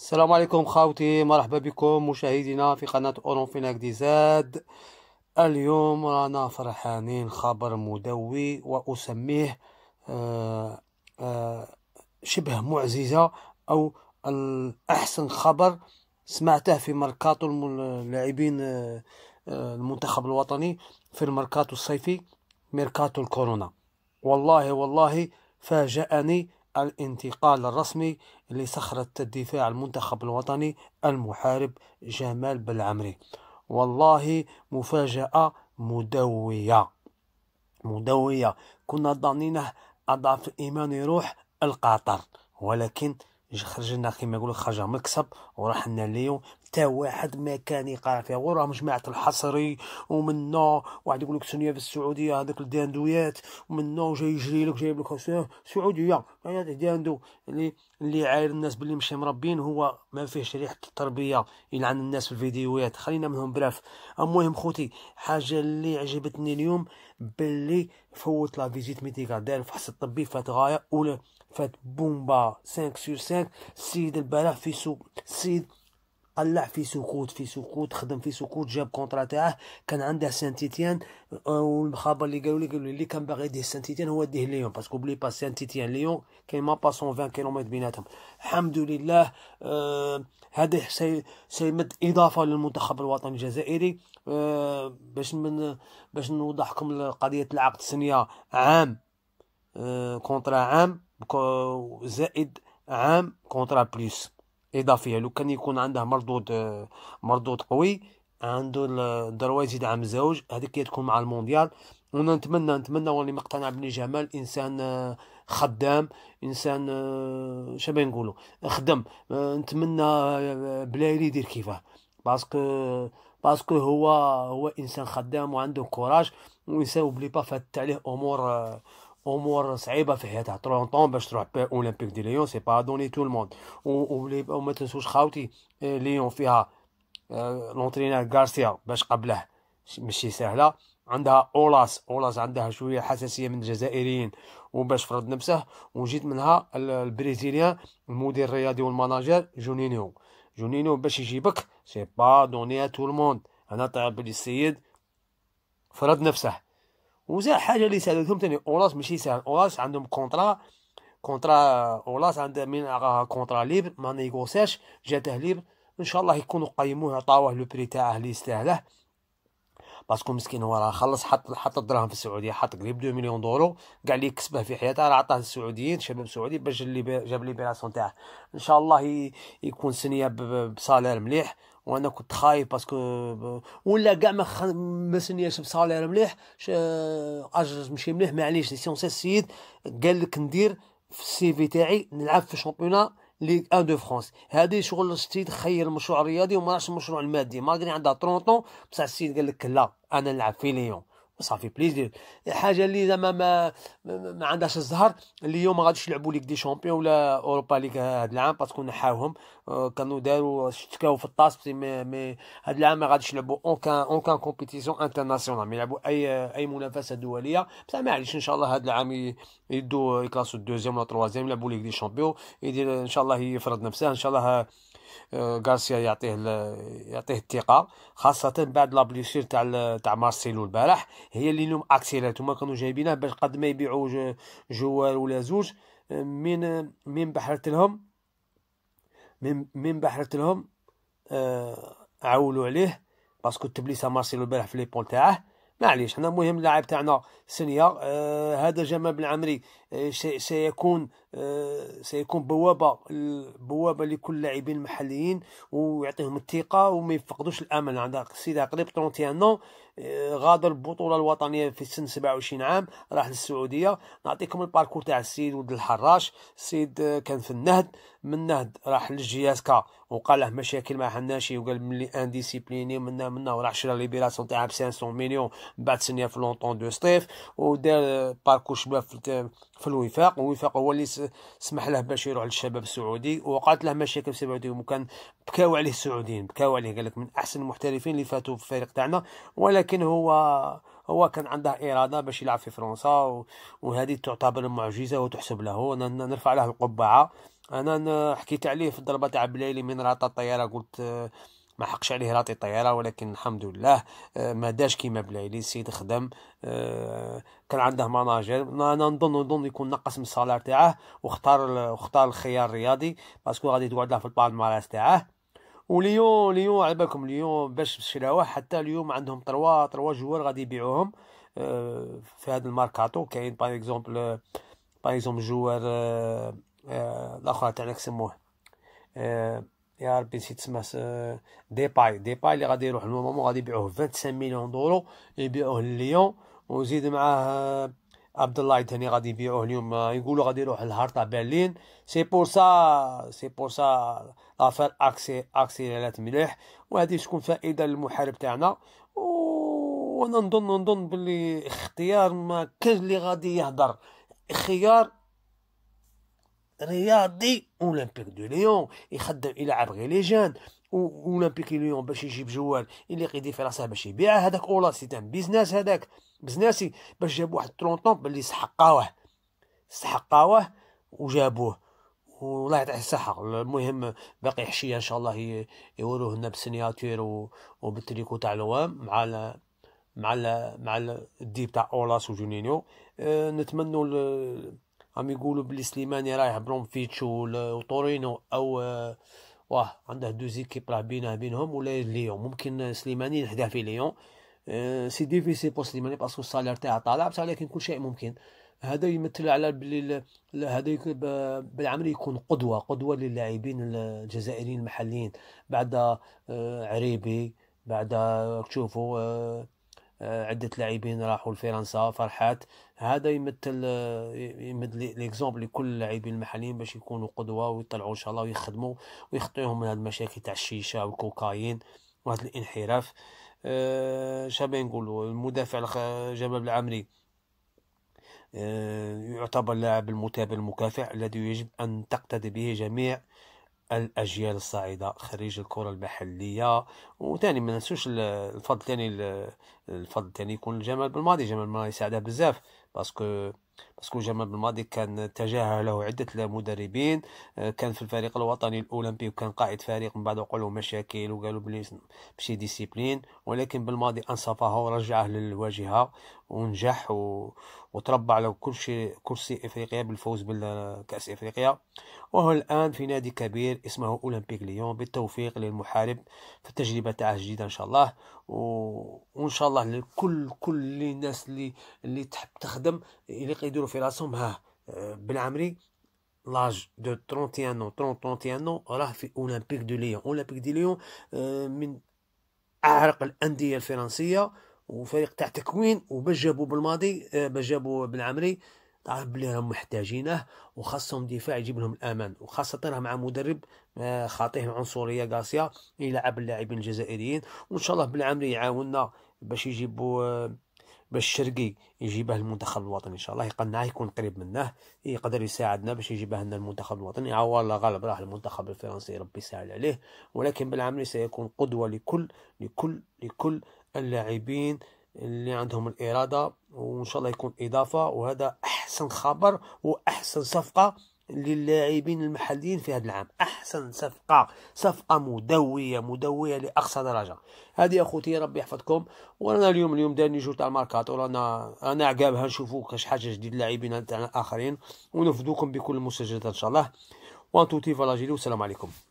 السلام عليكم خاوتي مرحبا بكم مشاهدينا في قناة أورون دي زاد اليوم رانا فرحانين خبر مدوي وأسميه آه، آه، شبه معززة أو أحسن خبر سمعته في مركاتو اللاعبين آه، المنتخب الوطني في المركاتو الصيفي ميركاتو الكورونا والله والله فاجأني الانتقال الرسمي لصخرة الدفاع المنتخب الوطني المحارب جمال بلعمري والله مفاجأة مدوية مدوية كنا ضانينه أضعف الإيمان يروح القطر ولكن خرجنا كما يقولوا خرجنا مكسب ورحنا اليوم حتى واحد ما كان يقرا فيها غير مجمعة الحصري ومنا واحد يقول لك سنية في السعودية هذوك الداندويات ومنا جاي يجري لك جايب لك سعودية يعني هذا داندو اللي اللي عاير الناس باللي مش مربين هو ما فيهش ريحة التربية يلعن الناس في الفيديوهات خلينا منهم براف المهم خوتي حاجة اللي عجبتني اليوم باللي فوت لا فيزيت ميديكال دار الفحص الطبي فات غاية اولى فات بومبا 5 سو 5 السيد البلاغ في سوق السيد قلع في سكوت في سكوت خدم في سكوت جاب كونترا تاعه كان عنده سانتيتيان والخبر اللي قالوا لي قالوا لي اللي كان باغي يديه سانتيتيان هو يديه ليون باسكو بلي با سانتيتيان ليون كاين ما با 120 كيلومتر بيناتهم الحمد لله آه هذا سي سيمد اضافه للمنتخب الوطني الجزائري آه باش من باش نوضحكم قضيه العقد السنيه عام آه كونترا عام زائد عام كونترا بليس اضافيه لو كان يكون عنده مردود آه، مردود قوي عنده الدرويز يزيد عام زوج هذيك تكون مع المونديال وانا نتمنى نتمنى واللي مقتنع بني جمال انسان آه، خدام انسان آه، شنو نقولوا خدم نتمنى بلايلي يدير كيفاه باسكو باسكو هو هو انسان خدام وعنده كوراج وانسان وبلي با فات عليه امور امور صعيبه في حياتها طرونطون باش تروح اولمبيك دي ليون سي با دوني تو الموند وما تنسوش خاوتي ليون فيها لونترينر غارسيا باش قبله ماشي سهله عندها اولاس اولاس عندها شويه حساسيه من الجزائريين وباش فرض نفسه وجيت منها البرازيليان المدير الرياضي والمناجر جونينيو جونينيو باش يجيبك سي با دوني تو الموند انا طلب السيد فرض نفسه وزا حاجه اللي ساعدتهم ثاني اولاس ماشي ساهل اولاس عندهم كونترا كونترا اولاس عند من راه كونترا ليبر ما نيغوساش جاته ليبر ان شاء الله يكونوا قيموه عطاوه لو بري تاعه اللي يستاهله باسكو مسكين هو راه خلص حط حط الدراهم في السعوديه حط قريب 2 مليون دورو كاع اللي كسبه في حياته راه عطاه للسعوديين شباب سعودي باش اللي جاب ليبيراسيون تاعه ان شاء الله يكون سنيه بصالير مليح وانا كنت خايف باسكو ولا كاع ما خ... بصالير مليح اجر مشي مليح معليش سيونس السيد قال لك ندير في السي في تاعي نلعب في الشامبيونا ليغ ان دو فرانس هادي شغل السيد خير المشروع الرياضي وما راهش المشروع المادي ما قال عندها 30 طون بصح السيد قال لك لا انا نلعب في ليون صافي بليزير حاجه اللي زعما ما ما عندهاش الزهر اليوم ما غاديش يلعبوا ليك دي شامبيون ولا اوروبا ليك هذا العام باسكو نحاوهم كانوا داروا شتكاو في الطاس مي مي هذا العام ما غاديش يلعبوا اون كان اون كان كومبيتيسيون انترناسيونال ما يلعبوا اي اي منافسه دوليه بصح معليش ان شاء الله هذا العام يدوا يكلاسوا الدوزيام ولا تروازيام يلعبوا ليك دي شامبيون يدير ان شاء الله يفرض نفسه ان شاء الله آه، غارسيا يعطيه يعطيه الثقه خاصه بعد لابليسير تاع تاع مارسيلو البارح هي اللي لهم اكسيلات هما كانوا جايبينه باش قد ما يبيعوا جوال ولا زوج آه، من من بحرت لهم من من بحرت لهم آه، عولوا عليه باسكو تبليسه مارسيلو البارح في لي بول تاعه معليش حنا المهم اللاعب تاعنا سنيا هذا آه جمال بن عمري سيكون آه، سيكون بوابه بوابه لكل اللاعبين المحليين ويعطيهم الثقه وما يفقدوش الامل عند السيد قريب 31 آه، غادر البطوله الوطنيه في سن 27 عام راح للسعوديه نعطيكم الباركور تاع السيد ولد الحراش السيد آه، كان في النهد من النهد راح للجياسكا وقال له مشاكل مع حناشي وقال ملي انديسيبليني من هنا وراح شرا ليبيراسيون تاعها ب 500 مليون بعد سنيا في لونتون دو ستيف ودار باركور شباب في في الوفاق الوفاق هو اللي سمح له باش يروح للشباب السعودي ووقعت له مشاكل في السعودي وكان بكاو عليه السعوديين بكاو عليه قال لك من احسن المحترفين اللي فاتوا في الفريق تاعنا ولكن هو هو كان عنده اراده باش يلعب في فرنسا وهذه تعتبر معجزه وتحسب له انا نرفع له القبعه انا حكيت عليه في الضربه تاع بلايلي من راطه الطياره قلت ما حقش عليه راتي طياره ولكن الحمد لله آه، ما داش كيما بلايلي السيد خدم آه، كان عنده ماناجر انا نظن نظن يكون نقص من الصالير تاعه واختار اختار الخيار الرياضي باسكو غادي يقعد له في البالماراس تاعه وليون ليون على بالكم ليون باش شراوه حتى اليوم عندهم تروا تروا جوار غادي يبيعوهم آه، في هذا الماركاتو كاين باغ اكزومبل باغ اكزومبل جوار الاخر تاعنا سموه يا ربي نسيت سما ديباي ديباي اللي غادي يروح لمومو غادي يبيعوه 25 مليون دولار يبيعوه ليون وزيد معاه آه، عبد الله تاني غادي يبيعوه اليوم آه، يقولوا غادي يروح لهارتا برلين سي بور سا سي بور سا لافير اكسي لات مليح وهذه تكون فائده للمحارب تاعنا وانا نظن نظن باللي اختيار ما كان اللي غادي يهضر خيار رياضي اولمبيك دو ليون يخدم يلعب غير لي جان اولمبيك ليون باش يجيب جوال اللي قيدي في راسه باش يبيعه هذاك اولا سي تان بيزنس هذاك بزناسي باش جاب واحد 30 طون باللي سحقاوه سحقاوه وجابوه والله يعطيه الصحة المهم باقي حشية إن شاء الله يوروه لنا بالسينياتير وبالتريكو تاع الوام مع الـ مع الـ مع الديب تاع أولاس وجونينيو أه نتمنوا عم يقولوا بلي سليماني رايح بلونفيتش وطورينو او واه عنده دو زيكيب راه بينه بينهم ولا ليون ممكن سليماني يحدا في ليون أه سي ديفيسي بو سليماني باسكو السالير تاعه طالع بصح لكن كل شيء ممكن هذا يمثل على بلي هذا بالعمل يكون قدوه قدوه للاعبين الجزائريين المحليين بعد عريبي بعد تشوفوا آه، عدة لاعبين راحوا لفرنسا فرحات هذا يمثل آه، يمد ليكزومبل لكل اللاعبين المحليين باش يكونوا قدوة ويطلعوا إن شاء الله ويخدموا ويخطيهم من هاد المشاكل تاع الشيشة والكوكايين وهذا الانحراف أه شابين نقولوا المدافع جباب العمري آه، يعتبر اللاعب المتابع المكافح الذي يجب أن تقتدي به جميع الاجيال الصاعده خريج الكره المحليه وثاني ما ننسوش الفضل الثاني الفضل الثاني يكون الجمال بالماضي جمال ما يساعده بزاف باسكو باسكو جمال بالماضي كان تجاهله عده مدربين آه، كان في الفريق الوطني الاولمبي وكان قائد فريق من بعد وقالوا مشاكل وقالوا بلي ماشي ديسيبلين ولكن بالماضي انصفه ورجعه للواجهه ونجح و... وتربى على كرسي كرسي افريقيا بالفوز بالكاس افريقيا وهو الان في نادي كبير اسمه اولمبيك ليون بالتوفيق للمحارب في التجربه تاعه الجديده ان شاء الله و... وان شاء الله لكل كل الناس اللي اللي تحب تخدم اللي يديروا في راسهم ها بالعمري لاج دو 31 ans 31 ans راه في اولمبيك دو ليون اولمبيك دي ليون من اعرق الانديه الفرنسيه وفريق تاع تكوين وباش جابوا بالماضي آه، باش جابوا بالعمري تعرف طيب، بلي راهم محتاجينه وخاصهم دفاع يجيب لهم الامان وخاصه راه مع مدرب آه، خاطيه العنصريه قاسيه يلعب اللاعبين الجزائريين وان شاء الله بالعمري يعاوننا باش يجيبوا باش الشرقي يجيبه المنتخب الوطني ان شاء الله يقنعه يكون قريب منه يقدر يساعدنا باش يجيبه لنا المنتخب الوطني الله غالب راح المنتخب الفرنسي ربي يسهل عليه ولكن بالعمل سيكون قدوه لكل لكل لكل اللاعبين اللي عندهم الاراده وان شاء الله يكون اضافه وهذا احسن خبر واحسن صفقه للاعبين المحليين في هذا العام احسن صفقه صفقه مدويه مدويه لاقصى درجه هذه اخوتي ربي يحفظكم ورانا اليوم اليوم داني جو تاع الماركات ورانا انا عقابها نشوفوا كاش حاجه جديد لاعبين تاعنا اخرين ونفدوكم بكل المسجلات ان شاء الله وانتو تيفا لاجيلي والسلام عليكم